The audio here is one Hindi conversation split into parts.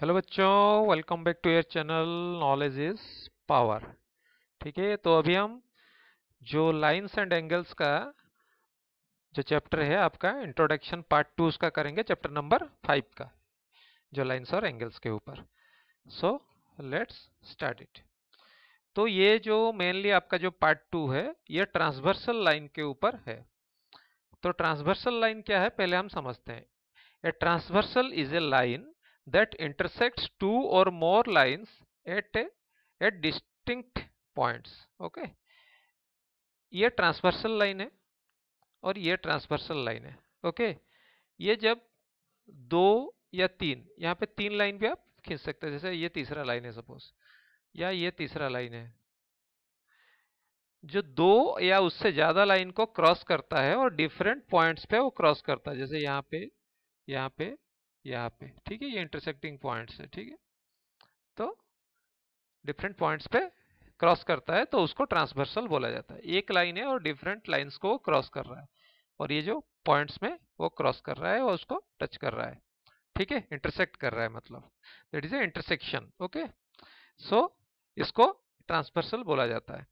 हेलो बच्चों welcome back to your channel knowledge is power ठीक है तो अभी हम जो लाइंस एंड एंगल्स का जो चैप्टर है आपका इंट्रोडक्शन पार्ट टू उसका करेंगे चैप्टर नंबर फाइव का जो लाइंस और एंगल्स के ऊपर सो लेट्स स्टार्ट इट तो ये जो मेनली आपका जो पार्ट टू है ये ट्रांसवर्सल लाइन के ऊपर है तो ट्रांसवर्सल लाइन क्या है पहले हम समझते हैं a transversal is a line that intersects two or more lines at a, at distinct points okay ये ट्रांसवर्सल लाइन है और ये ट्रांसवर्सल लाइन है ओके ये जब दो या तीन यहाँ पे तीन लाइन भी आप खींच सकते हैं जैसे ये तीसरा लाइन है सपोज या ये तीसरा लाइन है जो दो या उससे ज़्यादा लाइन को क्रॉस करता है और डिफरेंट पॉइंट्स पे वो क्रॉस करता है जैसे यहाँ पे यहाँ पे यहाँ पे ठीक है ये इंटरसेक्टिंग पॉइंट्स है ठीक है तो डिफरेंट पॉइंट्स पे क्रॉस करता है तो उसको ट्रांसवर्सल बोला जाता है एक लाइन है और डिफरेंट लाइंस को क्रॉस कर रहा है और ये जो पॉइंट्स में वो क्रॉस कर रहा है और उसको टच कर रहा है ठीक है इंटरसेक्ट कर रहा है मतलब that is a intersection okay so इसको ट्रांसवर्सल बोला जाता है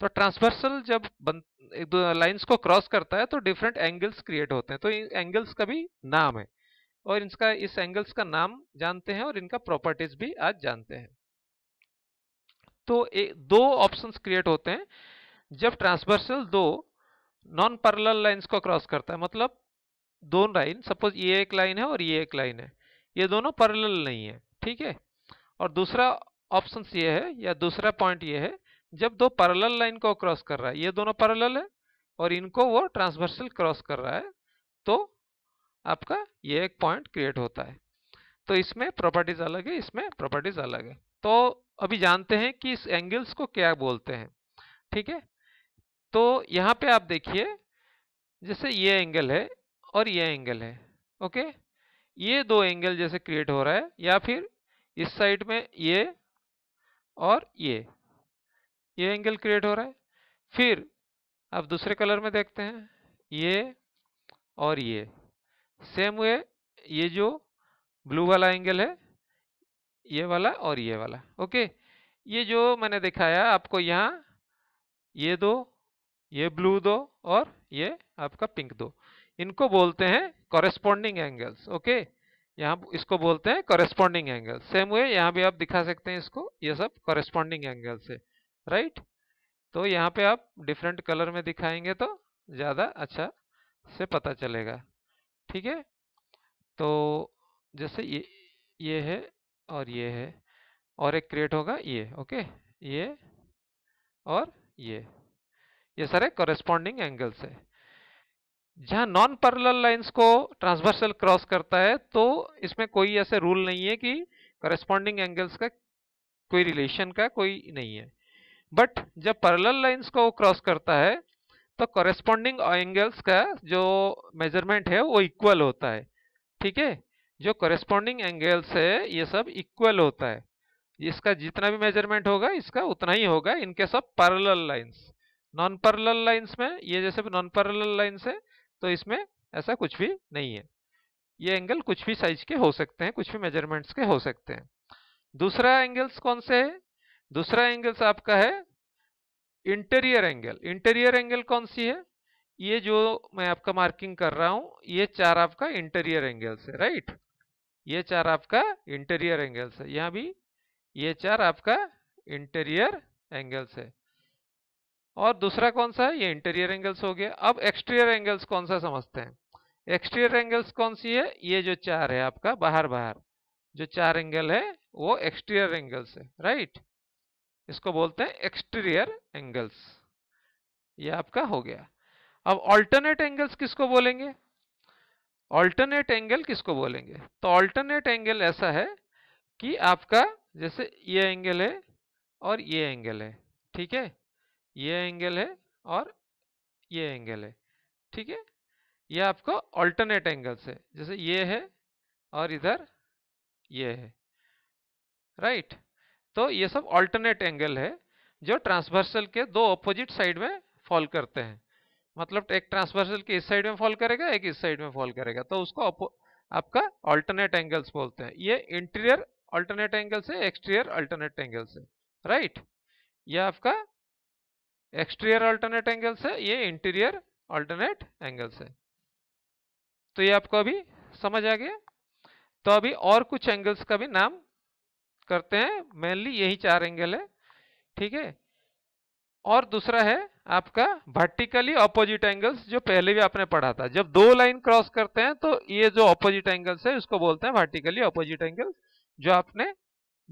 तो ट्रांसवर्सल जब बन, एक दो लाइंस को क्रॉस करता है तो डिफरेंट एंगल्स क्रिएट होते हैं तो एंगल्स का भी नाम है और इसका इस एंगल्स का नाम जानते हैं और इनका प्रॉपर्टीज भी आज जानते हैं तो ए, दो ऑप्शन क्रिएट होते हैं जब ट्रांसवर्सल दो नॉन पैरल लाइन्स को क्रॉस करता है मतलब दो लाइन सपोज ये एक लाइन है और ये एक लाइन है ये दोनों पैरल नहीं है ठीक है और दूसरा ऑप्शन ये है या दूसरा पॉइंट ये है जब दो पैरल लाइन को क्रॉस कर रहा है ये दोनों पैरल है और इनको वो ट्रांसवर्सल क्रॉस कर रहा है तो आपका ये एक पॉइंट क्रिएट होता है तो इसमें प्रॉपर्टीज अलग है इसमें प्रॉपर्टीज अलग है तो अभी जानते हैं कि इस एंगल्स को क्या बोलते हैं ठीक है तो यहाँ पे आप देखिए जैसे ये एंगल है और ये एंगल है ओके ये दो एंगल जैसे क्रिएट हो रहा है या फिर इस साइड में ये और ये ये एंगल क्रिएट हो रहा है फिर आप दूसरे कलर में देखते हैं ये और ये सेम वे ये जो ब्लू वाला एंगल है ये वाला और ये वाला ओके ये जो मैंने दिखाया आपको यहाँ ये दो ये ब्लू दो और ये आपका पिंक दो इनको बोलते हैं कॉरेस्पॉन्डिंग एंगल्स ओके यहाँ इसको बोलते हैं कॉरेस्पॉन्डिंग एंगल्स सेम वे यहाँ भी आप दिखा सकते हैं इसको ये सब कॉरेस्पॉन्डिंग एंगल्स है राइट तो यहाँ पे आप डिफरेंट कलर में दिखाएंगे तो ज़्यादा अच्छा से पता चलेगा ठीक है तो जैसे ये ये है और ये है और एक क्रिएट होगा ये ओके ये और ये ये सारे कॉरेस्पॉन्डिंग एंगल्स है जहाँ नॉन पैरेलल लाइंस को ट्रांसवर्सल क्रॉस करता है तो इसमें कोई ऐसे रूल नहीं है कि करस्पॉन्डिंग एंगल्स का कोई रिलेशन का कोई नहीं है बट जब पैरेलल लाइंस को क्रॉस करता है तो कॉरेस्पॉन्डिंग एंगल्स का जो मेजरमेंट है वो इक्वल होता है ठीक है जो कॉरेस्पॉन्डिंग एंगल्स है ये सब इक्वल होता है इसका जितना भी मेजरमेंट होगा इसका उतना ही होगा इनके सब parallel lines non parallel lines में ये जैसे नॉन पैरेलल लाइंस है तो इसमें ऐसा कुछ भी नहीं है ये एंगल कुछ भी साइज के हो सकते हैं कुछ भी मेजरमेंट्स के हो सकते हैं दूसरा एंगल्स कौन से है दूसरा एंगल्स आपका है इंटीरियर एंगल इंटीरियर एंगल कौन सी है ये जो मैं आपका मार्किंग कर रहा हूं ये चार आपका इंटीरियर एंगल्स है राइट ये चार आपका इंटीरियर एंगल्स है यहां भी ये चार आपका इंटीरियर एंगल्स है और दूसरा कौन सा है ये इंटीरियर एंगल्स हो गया अब एक्सटीरियर एंगल्स कौन सा समझते हैं एक्सटीरियर एंगल्स कौन सी है ये जो चार है आपका बाहर बाहर जो चार एंगल है वो एक्सटीरियर एंगल्स है राइट इसको बोलते हैं एक्सटीरियर एंगल्स ये आपका हो गया अब ऑल्टरनेट एंगल्स किसको बोलेंगे ऑल्टरनेट एंगल किसको बोलेंगे तो ऑल्टरनेट एंगल ऐसा है कि आपका जैसे ये एंगल है और ये एंगल है ठीक है ये एंगल है और ये एंगल है ठीक है ये आपको ऑल्टरनेट एंगल्स है जैसे ये है और इधर ये है राइट right? तो ये सब अल्टरनेट एंगल है जो ट्रांसवर्सल के दो अपोजिट साइड में फॉल करते हैं मतलब एक ट्रांसवर्सल के इस साइड में फॉल करेगा एक इस साइड में फॉल करेगा तो उसको आपका अल्टरनेट एंगल्स बोलते हैं ये इंटीरियर अल्टरनेट एंगल से एक्सटीरियर अल्टरनेट एंगल से राइट ये आपका एक्सटीरियर अल्टरनेट एंगल से ये इंटीरियर अल्टरनेट एंगल से तो ये आपको अभी समझ आ गया तो अभी और कुछ एंगल्स का भी नाम करते हैं मेनली यही चार एंगल है ठीक है और दूसरा है आपका वर्टिकली ऑपोजिट एंगल्स जो पहले भी आपने पढ़ा था जब दो लाइन क्रॉस करते हैं तो ये जो ऑपोजिट एंगल्स है उसको बोलते हैं वर्टिकली ऑपोजिट एंगल्स जो आपने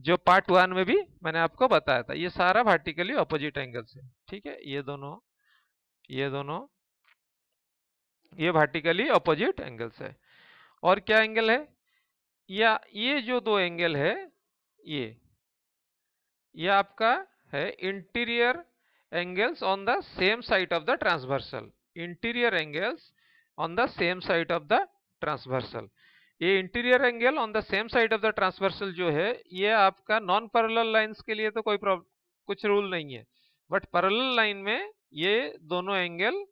जो पार्ट वन में भी मैंने आपको बताया था ये सारा वर्टिकली ऑपोजिट एंगल्स है ठीक है ये दोनों ये दोनों ये वर्टिकली ऑपोजिट एंगल्स है और क्या एंगल है या ये जो दो एंगल है ये ये आपका है interior angles on the same side of the transversal interior angles on the same side of the transversal ये interior angle on the same side of the transversal जो है ये आपका नॉन पैरल लाइंस के लिए तो कोई कुछ रूल नहीं है बट पैरल लाइन में ये दोनों एंगल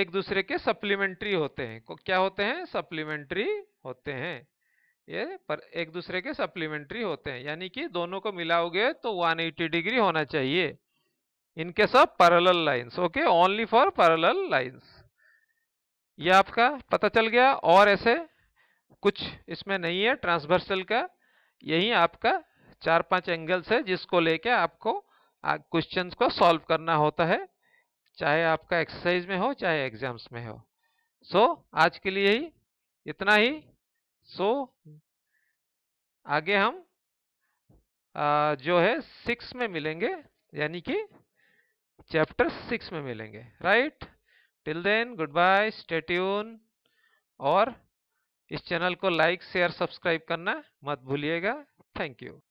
एक दूसरे के सप्लीमेंट्री होते हैं क्या होते हैं सप्लीमेंट्री होते हैं ये पर एक दूसरे के सप्लीमेंट्री होते हैं यानी कि दोनों को मिलाओगे तो 180 डिग्री होना चाहिए इनके सब parallel lines okay only for parallel lines ये आपका पता चल गया और ऐसे कुछ इसमें नहीं है ट्रांसवर्सल का यही आपका चार पांच एंगल्स है जिसको लेके आपको क्वेश्चंस को सॉल्व करना होता है चाहे आपका एक्सरसाइज में हो चाहे एग्जाम्स में हो सो so, आज के लिए ही इतना ही सो so, आगे हम आ, जो है सिक्स में मिलेंगे यानी कि चैप्टर सिक्स में मिलेंगे right till then goodbye stay tuned और इस चैनल को लाइक शेयर सब्सक्राइब करना मत भूलिएगा थैंक यू